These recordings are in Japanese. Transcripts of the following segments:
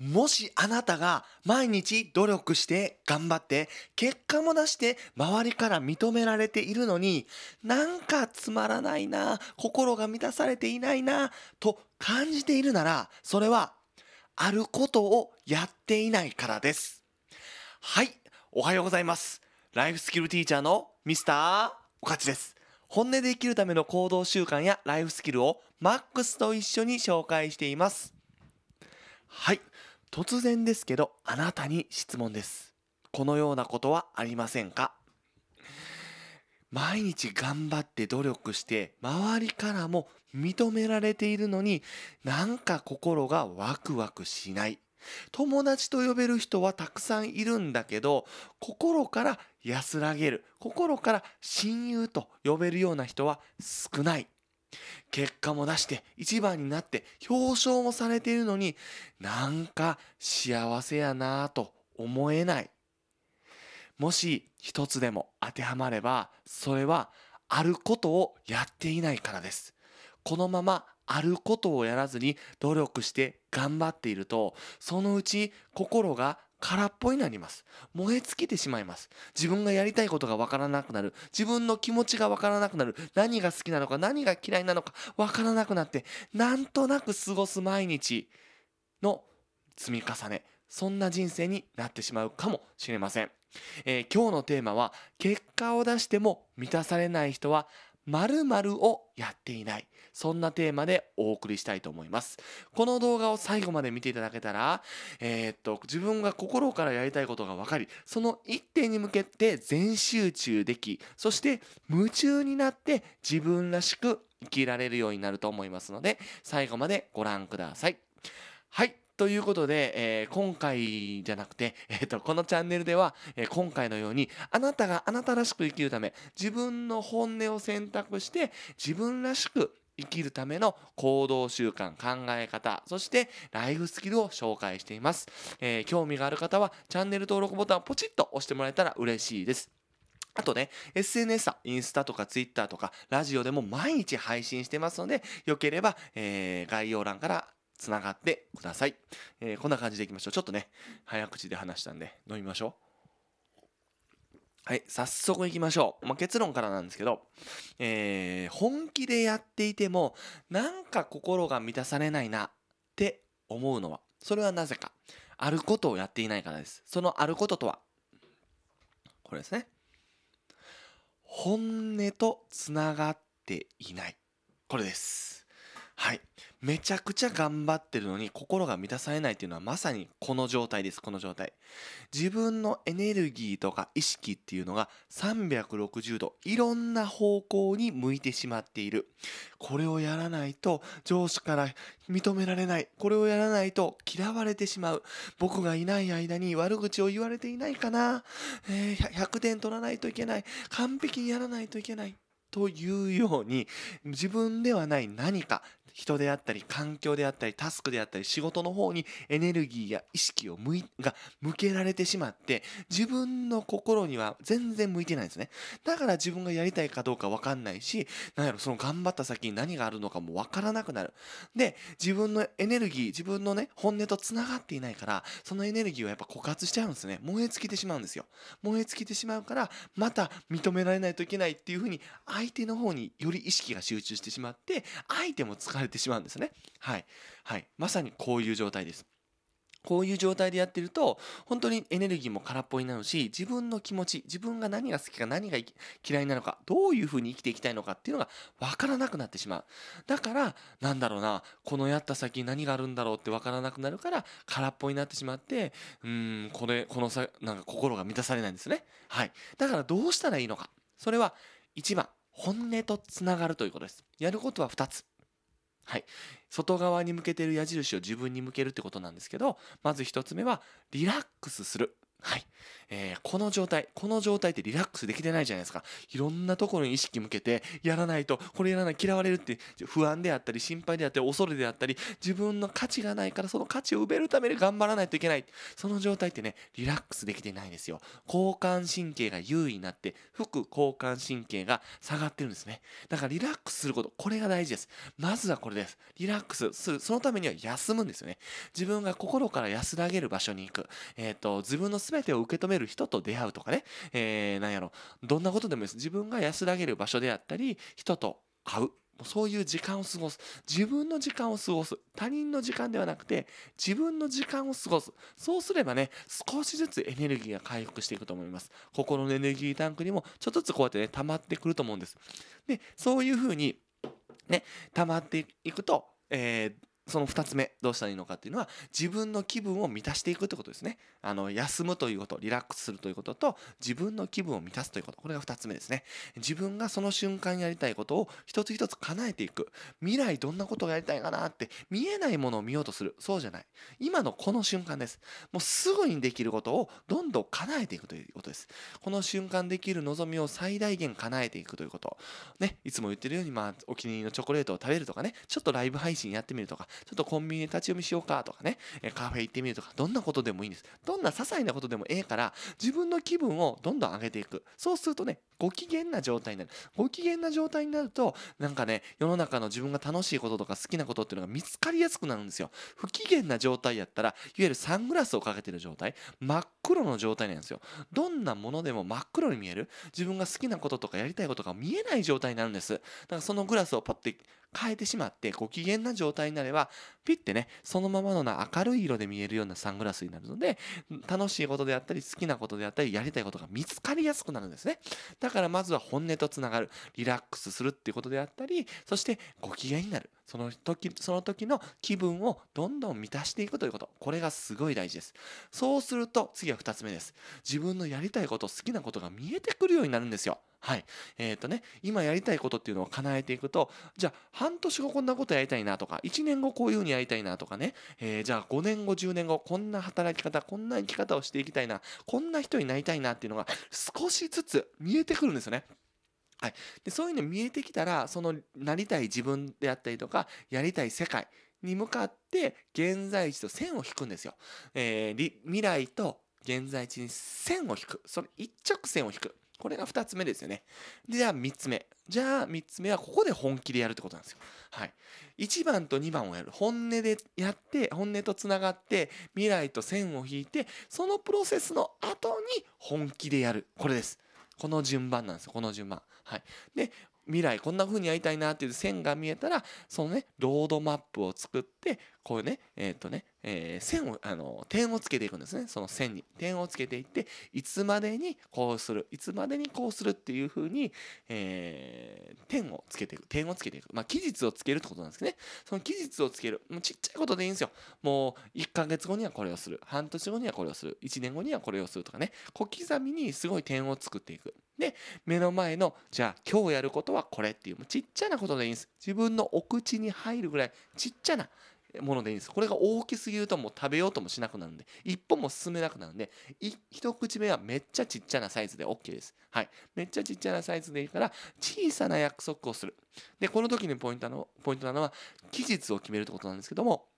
もしあなたが毎日努力して頑張って結果も出して周りから認められているのになんかつまらないな心が満たされていないなと感じているならそれはあることをやっていないからですはいおはようございますライフスキルティーチャーのミスターおかちです本音で生きるための行動習慣やライフスキルをマックスと一緒に紹介していますはい突然ですけど、あなたに質問です。このようなことはありませんか毎日頑張って努力して周りからも認められているのになんか心がワクワクしない友達と呼べる人はたくさんいるんだけど心から安らげる心から親友と呼べるような人は少ない結果も出して一番になって表彰もされているのになんか幸せやなぁと思えないもし一つでも当てはまればそれはあることをやっていないからですこのままあることをやらずに努力して頑張っていると、そのうち心が空っぽになります。燃え尽きてしまいます。自分がやりたいことがわからなくなる。自分の気持ちがわからなくなる。何が好きなのか、何が嫌いなのか、わからなくなって、なんとなく過ごす毎日の積み重ね。そんな人生になってしまうかもしれません。えー、今日のテーマは、結果を出しても満たされない人はまるをやっていない。そんなテーマでお送りしたいと思います。この動画を最後まで見ていただけたら、えー、っと、自分が心からやりたいことが分かり、その一点に向けて全集中でき、そして夢中になって自分らしく生きられるようになると思いますので、最後までご覧ください。はい。ということで、えー、今回じゃなくて、えーと、このチャンネルでは、えー、今回のようにあなたがあなたらしく生きるため自分の本音を選択して自分らしく生きるための行動習慣、考え方、そしてライフスキルを紹介しています。えー、興味がある方はチャンネル登録ボタンをポチッと押してもらえたら嬉しいです。あとね、SNS インスタとか Twitter とか、ラジオでも毎日配信してますので、よければ、えー、概要欄からつながってください、えー、こんな感じでいきましょうちょっとね早口で話したんで飲みましょうはい早速いきましょう、まあ、結論からなんですけど、えー、本気でやっていてもなんか心が満たされないなって思うのはそれはなぜかあることをやっていないからですそのあることとはこれですね本音とつながっていないこれですはいめちゃくちゃ頑張ってるのに心が満たされないっていうのはまさにこの状態ですこの状態自分のエネルギーとか意識っていうのが360度いろんな方向に向いてしまっているこれをやらないと上司から認められないこれをやらないと嫌われてしまう僕がいない間に悪口を言われていないかな、えー、100点取らないといけない完璧にやらないといけないというように自分ではない何か人であったり環境であったりタスクであったり仕事の方にエネルギーや意識を向いが向けられてしまって自分の心には全然向いてないんですねだから自分がやりたいかどうか分かんないし何やろその頑張った先に何があるのかも分からなくなるで自分のエネルギー自分のね本音とつながっていないからそのエネルギーはやっぱ枯渇しちゃうんですね燃え尽きてしまうんですよ燃え尽きてしまうからまた認められないといけないっていうふうに相手の方により意識が集中してしまって相手も疲れててしまうんですね。はい。はい。まさにこういう状態です。こういう状態でやってると、本当にエネルギーも空っぽになるし、自分の気持ち、自分が何が好きか何が嫌いなのか、どういうふうに生きていきたいのかっていうのが分からなくなってしまう。だから、なんだろうな、このやった先何があるんだろうって分からなくなるから、空っぽになってしまって、うーん、これ、このさ、なんか心が満たされないんですね。はい。だからどうしたらいいのか。それは、1番、本音とつながるということです。やることは2つ。はい、外側に向けてる矢印を自分に向けるってことなんですけどまず1つ目はリラックスするはい。えー、この状態、この状態ってリラックスできてないじゃないですか。いろんなところに意識向けて、やらないと、これやらない、嫌われるって、不安であったり、心配であったり、恐れであったり、自分の価値がないから、その価値を埋めるために頑張らないといけない。その状態ってね、リラックスできてないんですよ。交感神経が優位になって、副交感神経が下がってるんですね。だからリラックスすること、これが大事です。まずはこれです。リラックスする。そのためには休むんですよね。自分が心から安らげる場所に行く。えっ、ー、と、自分の全てを受け止める人と出会うとかね、えー、なんやろどんなことでもいいです自分が安らげる場所であったり人と会うそういう時間を過ごす。自分の時間を過ごす。他人の時間ではなくて、自分の時間を過ごす。そうすればね、少しずつエネルギーが回復していくと思います。心のエネルギータンクにも、ちょっとずつこうやってね、溜まってくると思うんです。で、そういうふうに、ね、溜まっていくと、えー、その2つ目どうしたらいいのかっていうのは自分の気分を満たしていくってことですねあの休むということリラックスするということと自分の気分を満たすということこれが2つ目ですね自分がその瞬間やりたいことを一つ一つ叶えていく未来どんなことをやりたいかなって見えないものを見ようとするそうじゃない今のこの瞬間ですもうすぐにできることをどんどん叶えていくということですこの瞬間できる望みを最大限叶えていくということねいつも言ってるようにまあお気に入りのチョコレートを食べるとかねちょっとライブ配信やってみるとかちょっとコンビニで立ち読みしようかとかね、カフェ行ってみるとか、どんなことでもいいんです。どんな些細なことでもええから、自分の気分をどんどん上げていく。そうするとね、ご機嫌な状態になる。ご機嫌な状態になると、なんかね、世の中の自分が楽しいこととか好きなことっていうのが見つかりやすくなるんですよ。不機嫌な状態やったら、いわゆるサングラスをかけてる状態、真っ黒の状態なんですよどんなものでも真っ黒に見える自分が好きなこととかやりたいことが見えない状態になるんですだからそのグラスをパッて変えてしまってご機嫌な状態になればピッてねそのままのな明るい色で見えるようなサングラスになるので楽しいことであったり好きなことであったりやりたいことが見つかりやすくなるんですねだからまずは本音とつながるリラックスするっていうことであったりそしてご機嫌になるその時その時の気分をどんどん満たしていくということこれがすごい大事ですそうすると次は2つ目です自分のやりたいこと好きなことが見えてくるようになるんですよはいえっ、ー、とね今やりたいことっていうのを叶えていくとじゃあ半年後こんなことやりたいなとか1年後こういうふうにやりたいなとかね、えー、じゃあ5年後10年後こんな働き方こんな生き方をしていきたいなこんな人になりたいなっていうのが少しずつ見えてくるんですよねはい、でそういうの見えてきたらそのなりたい自分であったりとかやりたい世界に向かって現在地と線を引くんですよ。えー、未来と現在地に線を引く。その一直線を引く。これが2つ目ですよね。じゃあ3つ目。じゃあ3つ目はここで本気でやるってことなんですよ。はい。1番と2番をやる。本音でやって、本音とつながって、未来と線を引いて、そのプロセスの後に本気でやる。これです。この順番なんですよ。この順番。はい。で、未来こんな風にやりたいなっていう線が見えたら、そのね、ロードマップを作って、こうね、えっ、ー、とね、えー、線を、あの、点をつけていくんですね。その線に。点をつけていって、いつまでにこうする、いつまでにこうするっていうふうに、えー、点をつけていく、点をつけていく。まあ、期日をつけるってことなんですね。その期日をつける。もうちっちゃいことでいいんですよ。もう、1ヶ月後にはこれをする。半年後にはこれをする。1年後にはこれをするとかね。小刻みにすごい点を作っていく。で、目の前の、じゃあ今日やることはこれっていう、もうちっちゃなことでいいんです。自分のお口に入るぐらい、ちっちゃな、ものでいいんですこれが大きすぎるともう食べようともしなくなるんで一歩も進めなくなるんで一口目はめっちゃちっちゃなサイズで OK ですはいめっちゃちっちゃなサイズでいいから小さな約束をするでこの時にポイントのポイントなのは期日を決めるってことなんですけども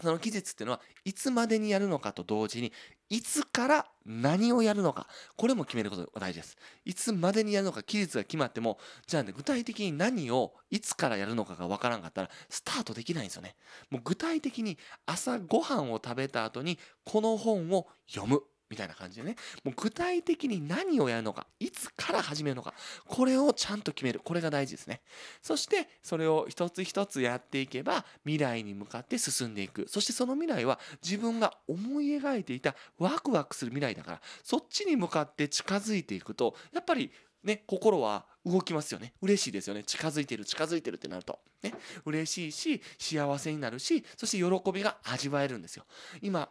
その期日っていうのはいつまでにやるのかと同時にいつから何をやるのかこれも決めることが大事ですいつまでにやるのか期日が決まってもじゃあね具体的に何をいつからやるのかがわからんかったらスタートできないんですよねもう具体的に朝ごはんを食べた後にこの本を読むみたいな感じでねもう具体的に何をやるのかいつから始めるのかこれをちゃんと決めるこれが大事ですねそしてそれを一つ一つやっていけば未来に向かって進んでいくそしてその未来は自分が思い描いていたワクワクする未来だからそっちに向かって近づいていくとやっぱりね心は動きますよね嬉しいですよね近づいてる近づいてるってなるとね嬉しいし幸せになるしそして喜びが味わえるんですよ今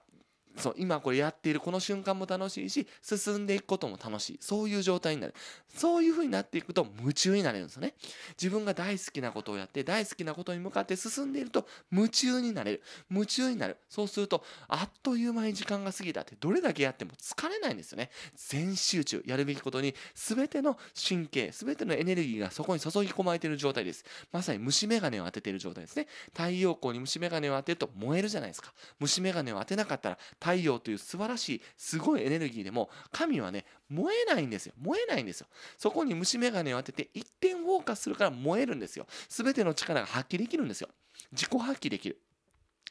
そう今これやっているこの瞬間も楽しいし進んでいくことも楽しいそういう状態になるそういう風になっていくと夢中になれるんですよね自分が大好きなことをやって大好きなことに向かって進んでいると夢中になれる夢中になるそうするとあっという間に時間が過ぎたってどれだけやっても疲れないんですよね全集中やるべきことに全ての神経全てのエネルギーがそこに注ぎ込まれている状態ですまさに虫眼鏡を当てている状態ですね太陽光に虫眼鏡を当てると燃えるじゃないですか虫眼鏡を当てなかったら太陽という素晴らしいすごいエネルギーでも神はね燃えないんですよ燃えないんですよそこに虫眼鏡を当てて一点フォーカスするから燃えるんですよ全ての力が発揮できるんですよ自己発揮できる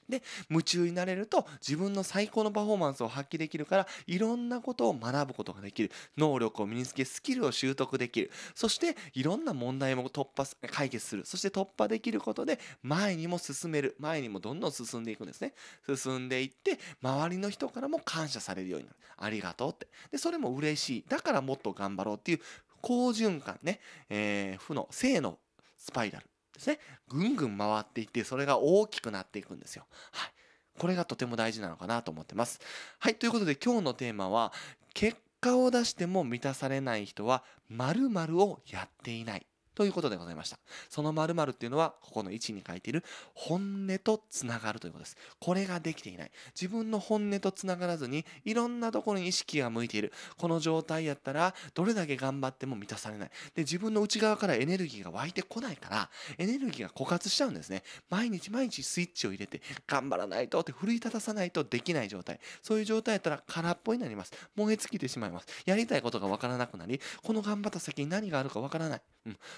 で夢中になれると自分の最高のパフォーマンスを発揮できるからいろんなことを学ぶことができる能力を身につけスキルを習得できるそしていろんな問題も突破解決するそして突破できることで前にも進める前にもどんどん進んでいくんですね進んでいって周りの人からも感謝されるようになるありがとうってでそれも嬉しいだからもっと頑張ろうっていう好循環ね、えー、負の正のスパイラルですねぐんぐん回っていってそれが大きくなっていくんですよ。はい、これがとても大事なのかなと思ってます。はいということで今日のテーマは結果を出しても満たされない人は〇〇をやっていないということでございました。その〇〇っていうのは、ここの位置に書いている本音とつながるということです。これができていない。自分の本音とつながらずに、いろんなところに意識が向いている。この状態やったら、どれだけ頑張っても満たされない。で、自分の内側からエネルギーが湧いてこないから、エネルギーが枯渇しちゃうんですね。毎日毎日スイッチを入れて、頑張らないとって奮い立たさないとできない状態。そういう状態やったら空っぽになります。燃え尽きてしまいます。やりたいことがわからなくなり、この頑張った先に何があるかわからない。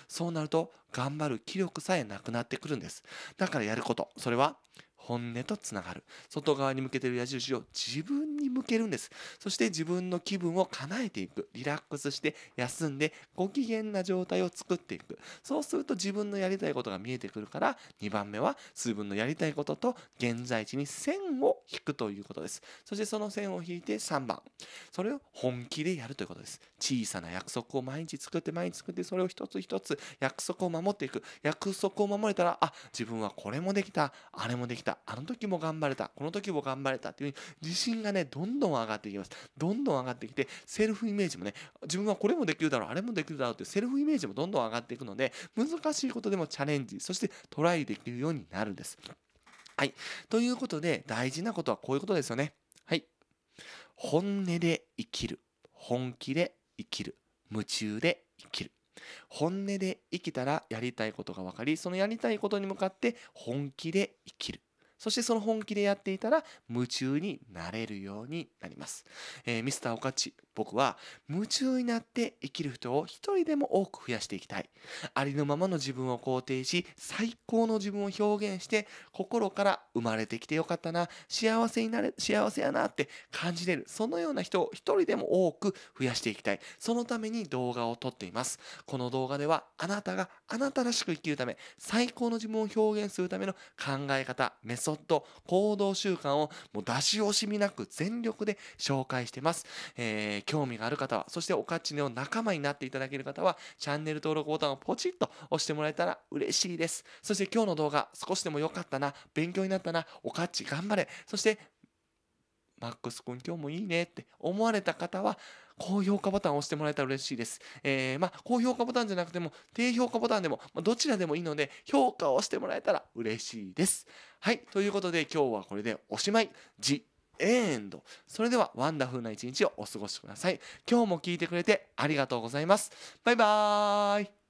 そうなると頑張る気力さえなくなってくるんですだからやることそれは本音とつながる外側に向けてる矢印を自分に向けるんですそして自分の気分を叶えていくリラックスして休んでご機嫌な状態を作っていくそうすると自分のやりたいことが見えてくるから2番目は自分のやりたいことと現在地に線を引くということですそしてその線を引いて3番それを本気でやるということです小さな約束を毎日作って毎日作ってそれを一つ一つ約束を守っていく約束を守れたらあ自分はこれもできたあれもできたあの時も頑張れた、この時も頑張れたっていううに、自信がね、どんどん上がってきます。どんどん上がってきて、セルフイメージもね、自分はこれもできるだろう、あれもできるだろうっていうセルフイメージもどんどん上がっていくので、難しいことでもチャレンジ、そしてトライできるようになるんです。はい。ということで、大事なことはこういうことですよね。はい。本音で生きる。本気で生きる。夢中で生きる。本音で生きたらやりたいことが分かりそのやりたいことに向かって本気で生きるそしてその本気でやっていたら夢中になれるようになります。えー、ミスターおかち、僕は夢中になって生きる人を一人でも多く増やしていきたい。ありのままの自分を肯定し、最高の自分を表現して、心から生まれてきてよかったな、幸せになれ、幸せやなって感じれる。そのような人を一人でも多く増やしていきたい。そのために動画を撮っています。この動画ではあなたがあなたらしく生きるため、最高の自分を表現するための考え方、メッセージそっと行動習慣をもう出し惜しみなく全力で紹介してます。えー、興味がある方は、そしておかっちねを仲間になっていただける方は、チャンネル登録ボタンをポチッと押してもらえたら嬉しいです。そして今日の動画、少しでも良かったな、勉強になったな、おかっち頑張れ。そしてマックス君今日もいいねって思われた方は高評価ボタンを押してもらえたら嬉しいです。えー、まあ、高評価ボタンじゃなくても、低評価ボタンでも、まあ、どちらでもいいので、評価をしてもらえたら嬉しいです。はい、ということで今日はこれでおしまい。ジエンド。それではワンダフルな一日をお過ごしください。今日も聴いてくれてありがとうございます。バイバーイ。